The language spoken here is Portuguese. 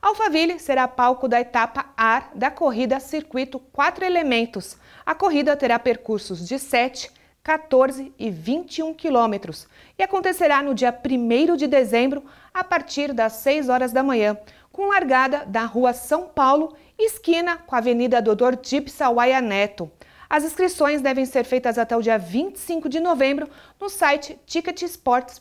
Alphaville será palco da etapa AR da corrida Circuito 4 Elementos. A corrida terá percursos de 7, 14 e 21 quilômetros e acontecerá no dia 1 de dezembro, a partir das 6 horas da manhã, com largada da Rua São Paulo, esquina com a Avenida Dodor Dipsawaya Neto. As inscrições devem ser feitas até o dia 25 de novembro no site ticketsports.com.br.